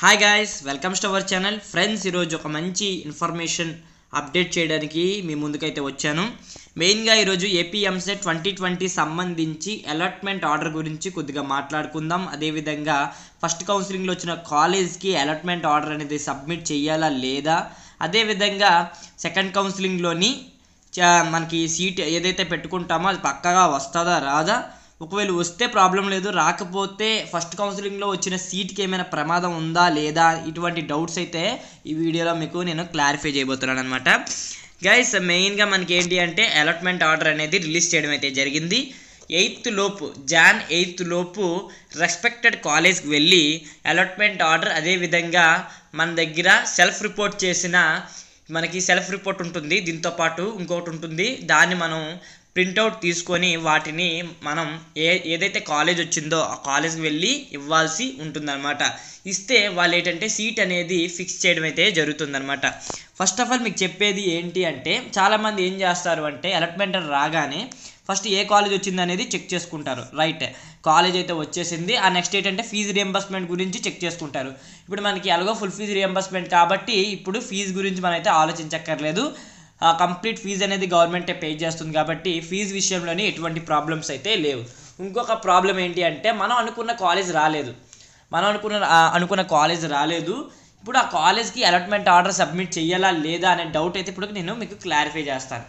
hi guys welcome to our channel friends ఈరోజు ఒక మంచి ఇన్ఫర్మేషన్ అప్డేట్ చేయడానికి మీ ముందుకైతే వచ్చాను మెయిన్గా ఈరోజు ఏపీఎంసెట్ ట్వంటీ ట్వంటీ సంబంధించి అలాట్మెంట్ ఆర్డర్ గురించి కొద్దిగా మాట్లాడుకుందాం అదేవిధంగా ఫస్ట్ కౌన్సిలింగ్లో వచ్చిన కాలేజ్కి అలాట్మెంట్ ఆర్డర్ అనేది సబ్మిట్ చేయాలా లేదా అదేవిధంగా సెకండ్ కౌన్సిలింగ్లోని మనకి సీట్ ఏదైతే పెట్టుకుంటామో అది పక్కగా వస్తుందా రాదా ఒకవేళ వస్తే ప్రాబ్లం లేదు రాకపోతే ఫస్ట్ కౌన్సిలింగ్లో వచ్చిన సీట్కి ఏమైనా ప్రమాదం ఉందా లేదా ఇటువంటి డౌట్స్ అయితే ఈ వీడియోలో మీకు నేను క్లారిఫై చేయబోతున్నాను అనమాట గైస్ మెయిన్గా మనకి ఏంటి అంటే అలాట్మెంట్ ఆర్డర్ అనేది రిలీజ్ చేయడం అయితే జరిగింది ఎయిత్ లోపు జాన్ ఎయిత్ లోపు రెస్పెక్టెడ్ కాలేజ్కి వెళ్ళి అలాట్మెంట్ ఆర్డర్ అదేవిధంగా మన దగ్గర సెల్ఫ్ రిపోర్ట్ చేసిన మనకి సెల్ఫ్ రిపోర్ట్ ఉంటుంది దీంతో పాటు ఇంకొకటి ఉంటుంది దాన్ని మనం ప్రింటౌట్ తీసుకొని వాటిని మనం ఏ ఏదైతే కాలేజ్ వచ్చిందో ఆ కాలేజ్కి వెళ్ళి ఇవ్వాల్సి ఉంటుందన్నమాట ఇస్తే వాళ్ళు ఏంటంటే సీట్ అనేది ఫిక్స్ చేయడం అయితే జరుగుతుందన్నమాట ఫస్ట్ ఆఫ్ ఆల్ మీకు చెప్పేది ఏంటి అంటే చాలామంది ఏం చేస్తారు అంటే అలాట్మెంట్ రాగానే ఫస్ట్ ఏ కాలేజ్ వచ్చింది అనేది చెక్ చేసుకుంటారు రైట్ కాలేజ్ అయితే వచ్చేసింది ఆ నెక్స్ట్ ఏంటంటే ఫీజు రియంబర్స్మెంట్ గురించి చెక్ చేసుకుంటారు ఇప్పుడు మనకి ఎలాగో ఫుల్ ఫీజు రియంబర్స్మెంట్ కాబట్టి ఇప్పుడు ఫీజు గురించి అయితే ఆలోచించక్కర్లేదు కంప్లీట్ ఫీజు అనేది గవర్నమెంటే పే చేస్తుంది కాబట్టి ఫీజు విషయంలోనే ఎటువంటి ప్రాబ్లమ్స్ అయితే లేవు ఇంకొక ప్రాబ్లం ఏంటి అంటే మనం అనుకున్న కాలేజ్ రాలేదు మనం అనుకున్న అనుకున్న కాలేజ్ రాలేదు ఇప్పుడు ఆ కాలేజ్కి అలాట్మెంట్ ఆర్డర్ సబ్మిట్ చేయాలా లేదా అనే డౌట్ అయితే ఇప్పుడు నేను మీకు క్లారిఫై చేస్తాను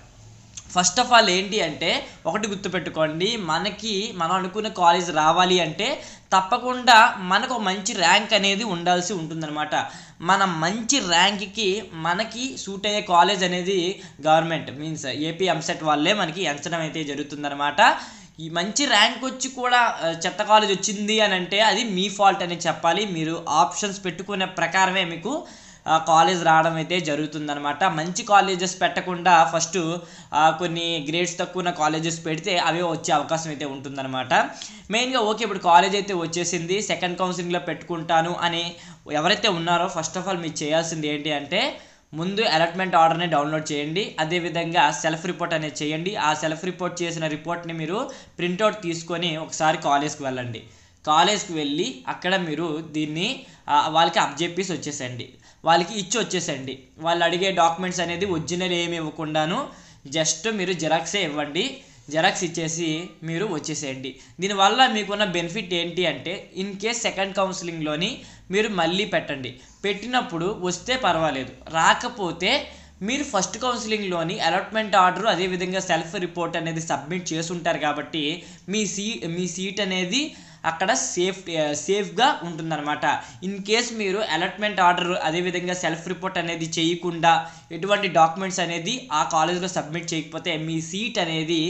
ఫస్ట్ ఆఫ్ ఆల్ ఏంటి అంటే ఒకటి గుర్తుపెట్టుకోండి మనకి మనం అనుకున్న కాలేజ్ రావాలి అంటే తప్పకుండా మనకు మంచి ర్యాంక్ అనేది ఉండాల్సి ఉంటుందన్నమాట మన మంచి ర్యాంక్కి మనకి సూట్ అయ్యే కాలేజ్ అనేది గవర్నమెంట్ మీన్స్ ఏపీ ఎంసెట్ వాళ్ళే మనకి ఎంచడం అయితే జరుగుతుందన్నమాట ఈ మంచి ర్యాంక్ వచ్చి కూడా చెత్త కాలేజ్ వచ్చింది అని అంటే అది మీ ఫాల్ట్ అని చెప్పాలి మీరు ఆప్షన్స్ పెట్టుకునే ప్రకారమే మీకు కాలేజ్ రావడం అయితే జరుగుతుందనమాట మంచి కాలేజెస్ పెట్టకుండా ఫస్ట్ కొన్ని గ్రేడ్స్ తక్కువ ఉన్న కాలేజెస్ పెడితే అవి వచ్చే అవకాశం అయితే ఉంటుందన్నమాట మెయిన్గా ఓకే ఇప్పుడు కాలేజ్ అయితే వచ్చేసింది సెకండ్ కౌన్సిలింగ్లో పెట్టుకుంటాను అని ఎవరైతే ఉన్నారో ఫస్ట్ ఆఫ్ ఆల్ మీరు చేయాల్సింది ఏంటి అంటే ముందు అలాట్మెంట్ ఆర్డర్ని డౌన్లోడ్ చేయండి అదేవిధంగా సెల్ఫ్ రిపోర్ట్ అనేది చేయండి ఆ సెల్ఫ్ రిపోర్ట్ చేసిన రిపోర్ట్ని మీరు ప్రింట్అవుట్ తీసుకొని ఒకసారి కాలేజ్కి వెళ్ళండి కాలేజ్కి వెళ్ళి అక్కడ మీరు దీన్ని వాళ్ళకి అప్పచెప్పేసి వచ్చేసండి వాళ్ళకి ఇచ్చి వచ్చేసండి వాళ్ళు అడిగే డాక్యుమెంట్స్ అనేది ఒరిజినల్ ఏమి ఇవ్వకుండాను జస్ట్ మీరు జిరాక్సే ఇవ్వండి జెరాక్స్ ఇచ్చేసి మీరు వచ్చేసేయండి దీనివల్ల మీకున్న బెనిఫిట్ ఏంటి అంటే ఇన్ కేస్ సెకండ్ కౌన్సిలింగ్లోని మీరు మళ్ళీ పెట్టండి పెట్టినప్పుడు వస్తే పర్వాలేదు రాకపోతే మీరు ఫస్ట్ కౌన్సిలింగ్లోని అలాట్మెంట్ ఆర్డర్ అదేవిధంగా సెల్ఫ్ రిపోర్ట్ అనేది సబ్మిట్ చేసుంటారు కాబట్టి మీ సీ మీ సీట్ అనేది అక్కడ సేఫ్ సేఫ్గా ఉంటుందన్నమాట ఇన్ కేస్ మీరు అలాట్మెంట్ ఆర్డర్ అదేవిధంగా సెల్ఫ్ రిపోర్ట్ అనేది చేయకుండా ఎటువంటి డాక్యుమెంట్స్ అనేది ఆ కాలేజ్లో సబ్మిట్ చేయకపోతే మీ సీట్ అనేది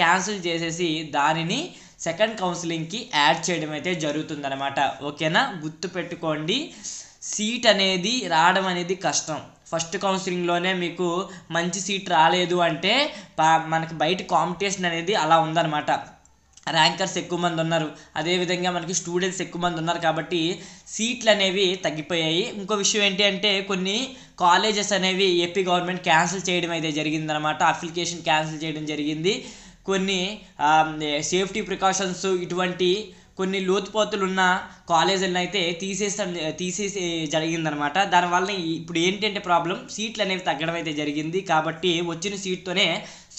క్యాన్సిల్ చేసేసి దానిని సెకండ్ కౌన్సిలింగ్కి యాడ్ చేయడం అయితే జరుగుతుందన్నమాట ఓకేనా గుర్తుపెట్టుకోండి సీట్ అనేది రావడం అనేది కష్టం ఫస్ట్ కౌన్సిలింగ్లోనే మీకు మంచి సీట్ రాలేదు అంటే మనకు బయట కాంపిటీషన్ అనేది అలా ఉందన్నమాట ర్యాంకర్స్ ఎక్కువ మంది ఉన్నారు అదేవిధంగా మనకి స్టూడెంట్స్ ఎక్కువ మంది ఉన్నారు కాబట్టి సీట్లు అనేవి తగ్గిపోయాయి ఇంకో విషయం ఏంటి అంటే కొన్ని కాలేజెస్ అనేవి ఏపీ గవర్నమెంట్ క్యాన్సిల్ చేయడం అయితే జరిగిందనమాట అప్లికేషన్ క్యాన్సిల్ చేయడం జరిగింది కొన్ని సేఫ్టీ ప్రికాషన్స్ ఇటువంటి కొన్ని లోతుపోతులు ఉన్న కాలేజీలను అయితే తీసేస్తాం తీసేసి జరిగిందనమాట దానివల్ల ఇప్పుడు ఏంటంటే ప్రాబ్లం సీట్లు అనేవి తగ్గడం అయితే జరిగింది కాబట్టి వచ్చిన సీట్తోనే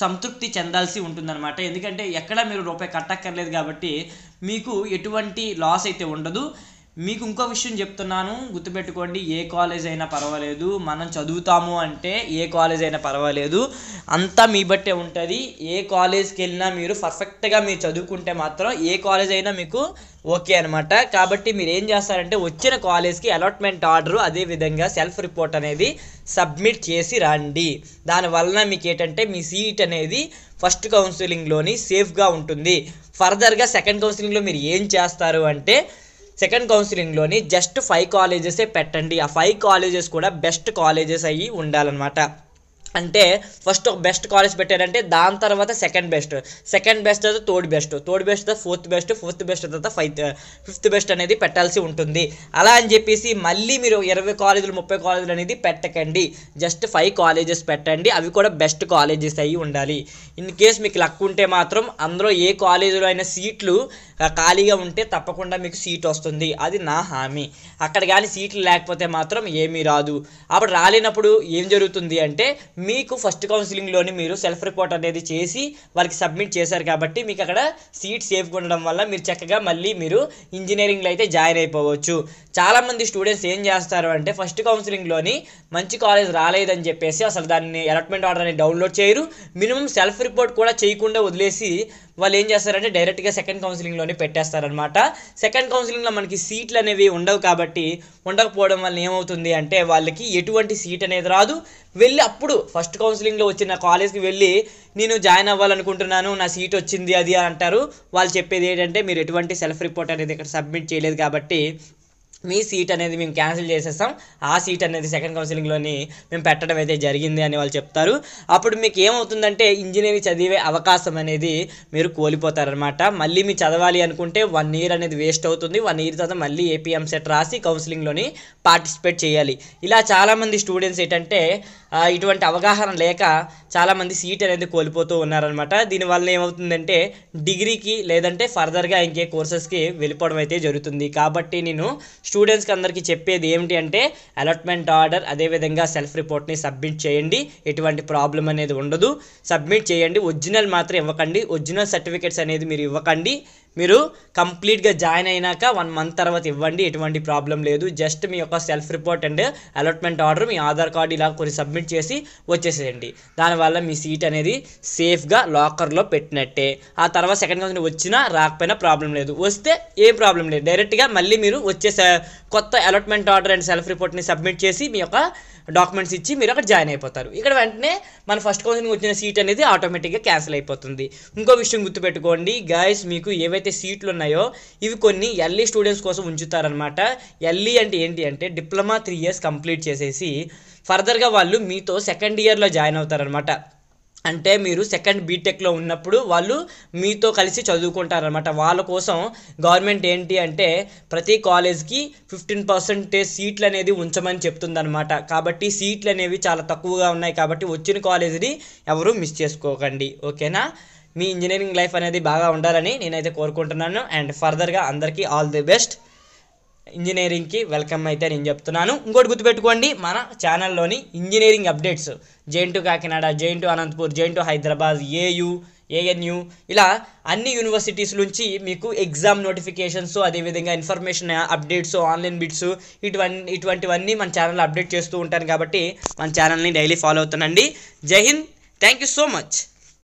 సంతృప్తి చెందాల్సి ఉంటుందన్నమాట ఎందుకంటే ఎక్కడ మీరు రూపాయి కట్టక్కర్లేదు కాబట్టి మీకు ఎటువంటి లాస్ అయితే ఉండదు మీకు ఇంకో విషయం చెప్తున్నాను గుర్తుపెట్టుకోండి ఏ కాలేజ్ అయినా పర్వాలేదు మనం చదువుతాము అంటే ఏ కాలేజ్ అయినా పర్వాలేదు అంతా మీ బట్టే ఉంటుంది ఏ కాలేజ్కి వెళ్ళినా మీరు పర్ఫెక్ట్గా మీరు చదువుకుంటే మాత్రం ఏ కాలేజ్ అయినా మీకు ఓకే అనమాట కాబట్టి మీరు ఏం చేస్తారంటే వచ్చిన కాలేజ్కి అలాట్మెంట్ ఆర్డరు అదేవిధంగా సెల్ఫ్ రిపోర్ట్ అనేది సబ్మిట్ చేసి రండి దానివలన మీకు ఏంటంటే మీ సీట్ అనేది ఫస్ట్ కౌన్సిలింగ్లోని సేఫ్గా ఉంటుంది ఫర్దర్గా సెకండ్ కౌన్సిలింగ్లో మీరు ఏం చేస్తారు అంటే సెకండ్ కౌన్సిలింగ్లోని జస్ట్ ఫైవ్ కాలేజెసే పెట్టండి ఆ ఫైవ్ కాలేజెస్ కూడా బెస్ట్ కాలేజెస్ అయ్యి ఉండాలన్నమాట అంటే ఫస్ట్ ఒక బెస్ట్ కాలేజ్ పెట్టారంటే దాని తర్వాత సెకండ్ బెస్ట్ సెకండ్ బెస్ట్ అయితే థర్డ్ బెస్ట్ థర్డ్ బెస్ట్ తర్వాత ఫోర్త్ బెస్ట్ ఫోర్త్ బెస్ట్ తర్వాత ఫైవ్ ఫిఫ్త్ బెస్ట్ అనేది పెట్టాల్సి ఉంటుంది అలా అని చెప్పేసి మళ్ళీ మీరు ఇరవై కాలేజీలు ముప్పై కాలేజీలు అనేది పెట్టకండి జస్ట్ ఫైవ్ కాలేజెస్ పెట్టండి అవి కూడా బెస్ట్ కాలేజెస్ అయ్యి ఉండాలి ఇన్ కేస్ మీకు లక్ ఉంటే మాత్రం అందులో ఏ కాలేజీలో అయినా సీట్లు ఖాళీగా ఉంటే తప్పకుండా మీకు సీట్ వస్తుంది అది నా హామీ అక్కడ కానీ సీట్లు లేకపోతే మాత్రం ఏమీ రాదు అప్పుడు రాలేనప్పుడు ఏం జరుగుతుంది అంటే మీకు ఫస్ట్ కౌన్సిలింగ్లోనే మీరు సెల్ఫ్ రిపోర్ట్ అనేది చేసి వాళ్ళకి సబ్మిట్ చేశారు కాబట్టి మీకు అక్కడ సీట్ సేఫ్గా ఉండడం వల్ల మీరు చక్కగా మళ్ళీ మీరు ఇంజనీరింగ్లో అయితే జాయిన్ అయిపోవచ్చు చాలామంది స్టూడెంట్స్ ఏం చేస్తారు అంటే ఫస్ట్ కౌన్సిలింగ్లోని మంచి కాలేజ్ రాలేదని చెప్పేసి అసలు దాన్ని అలాట్మెంట్ ఆర్డర్ అనేది డౌన్లోడ్ చేయరు మినిమం సెల్ఫ్ రిపోర్ట్ కూడా చేయకుండా వదిలేసి వాళ్ళు ఏం చేస్తారంటే డైరెక్ట్గా సెకండ్ కౌన్సిలింగ్లోనే పెట్టేస్తారనమాట సెకండ్ కౌన్సిలింగ్లో మనకి సీట్లు అనేవి ఉండవు కాబట్టి ఉండకపోవడం వల్ల ఏమవుతుంది అంటే వాళ్ళకి ఎటువంటి సీట్ అనేది రాదు వెళ్ళి అప్పుడు ఫస్ట్ కౌన్సిలింగ్లో వచ్చిన కాలేజ్కి వెళ్ళి నేను జాయిన్ అవ్వాలనుకుంటున్నాను నా సీట్ వచ్చింది అది అని అంటారు వాళ్ళు చెప్పేది ఏంటంటే మీరు ఎటువంటి సెల్ఫ్ రిపోర్ట్ అనేది ఇక్కడ సబ్మిట్ చేయలేదు కాబట్టి మీ సీట్ అనేది మేము క్యాన్సిల్ చేసేస్తాం ఆ సీట్ అనేది సెకండ్ కౌన్సిలింగ్లోని మేము పెట్టడం అయితే జరిగింది అని వాళ్ళు చెప్తారు అప్పుడు మీకు ఏమవుతుందంటే ఇంజనీరింగ్ చదివే అవకాశం అనేది మీరు కోల్పోతారనమాట మళ్ళీ మీరు చదవాలి అనుకుంటే వన్ ఇయర్ అనేది వేస్ట్ అవుతుంది వన్ ఇయర్ తర్వాత మళ్ళీ ఏపీఎం సెట్ రాసి కౌన్సిలింగ్లోని పార్టిసిపేట్ చేయాలి ఇలా చాలామంది స్టూడెంట్స్ ఏంటంటే ఇటువంటి అవగాహన లేక చాలామంది సీట్ అనేది కోల్పోతూ ఉన్నారనమాట దీనివల్ల ఏమవుతుందంటే డిగ్రీకి లేదంటే ఫర్దర్గా ఇంకే కోర్సెస్కి వెళ్ళిపోవడం అయితే జరుగుతుంది కాబట్టి నేను స్టూడెంట్స్కి అందరికీ చెప్పేది ఏమిటి అంటే అలాట్మెంట్ ఆర్డర్ అదేవిధంగా సెల్ఫ్ రిపోర్ట్ని సబ్మిట్ చేయండి ఎటువంటి ప్రాబ్లం అనేది ఉండదు సబ్మిట్ చేయండి ఒరిజినల్ మాత్రం ఇవ్వకండి ఒరిజినల్ సర్టిఫికేట్స్ అనేది మీరు ఇవ్వకండి మీరు కంప్లీట్గా జాయిన్ అయినాక వన్ మంత్ తర్వాత ఇవ్వండి ఎటువంటి ప్రాబ్లం లేదు జస్ట్ మీ యొక్క self report and allotment order మీ ఆధార్ కార్డు ఇలా కొన్ని సబ్మిట్ సబ్మిట్ చేసి వచ్చేసేయండి దానివల్ల మీ సీట్ అనేది సేఫ్గా లాకర్లో పెట్టినట్టే ఆ తర్వాత సెకండ్ క్లాస్ వచ్చినా రాకపోయినా ప్రాబ్లం లేదు వస్తే ఏ ప్రాబ్లం లేదు డైరెక్ట్గా మళ్ళీ మీరు వచ్చే కొత్త అలాట్మెంట్ ఆర్డర్ అండ్ సెల్ఫ్ రిపోర్ట్ని సబ్మిట్ చేసి మీ యొక్క డాక్యుమెంట్స్ ఇచ్చి మీరు అక్కడ జాయిన్ అయిపోతారు ఇక్కడ వెంటనే మన ఫస్ట్ కౌన్సిలింగ్ వచ్చిన సీట్ అనేది ఆటోమేటిక్గా క్యాన్సిల్ అయిపోతుంది ఇంకో విషయం గుర్తుపెట్టుకోండి గాయస్ మీకు ఏవైతే సీట్లు ఉన్నాయో ఇవి కొన్ని ఎల్ఈ స్టూడెంట్స్ e కోసం ఉంచుతారనమాట ఎల్ఈ e అంటే ఏంటి అంటే డిప్లొమా త్రీ ఇయర్స్ కంప్లీట్ చేసేసి ఫర్దర్గా వాళ్ళు మీతో సెకండ్ ఇయర్లో జాయిన్ అవుతారనమాట అంటే మీరు సెకండ్ బీటెక్లో ఉన్నప్పుడు వాళ్ళు మీతో కలిసి చదువుకుంటారనమాట వాళ్ళ కోసం గవర్నమెంట్ ఏంటి అంటే ప్రతి కాలేజ్కి ఫిఫ్టీన్ పర్సెంటేజ్ సీట్లు అనేది ఉంచమని చెప్తుందనమాట కాబట్టి సీట్లు అనేవి చాలా తక్కువగా ఉన్నాయి కాబట్టి వచ్చిన కాలేజీని ఎవరు మిస్ చేసుకోకండి ఓకేనా మీ ఇంజనీరింగ్ లైఫ్ అనేది బాగా ఉండాలని నేనైతే కోరుకుంటున్నాను అండ్ ఫర్దర్గా అందరికీ ఆల్ ది బెస్ట్ ఇంజనీరింగ్కి వెల్కమ్ అయితే నేను చెప్తున్నాను ఇంకోటి గుర్తుపెట్టుకోండి మన ఛానల్లోని engineering updates JNTU Kakinada JNTU Anantapur to Hyderabad AU ANU ఇలా అన్ని యూనివర్సిటీస్ నుంచి మీకు ఎగ్జామ్ నోటిఫికేషన్స్ అదేవిధంగా ఇన్ఫర్మేషన్ అప్డేట్స్ ఆన్లైన్ బిట్స్ ఇటువంటి ఇటువంటివన్నీ మన ఛానల్ అప్డేట్ చేస్తూ ఉంటాను కాబట్టి మన ఛానల్ని డైలీ ఫాలో అవుతానండి Jai Hind thank you so much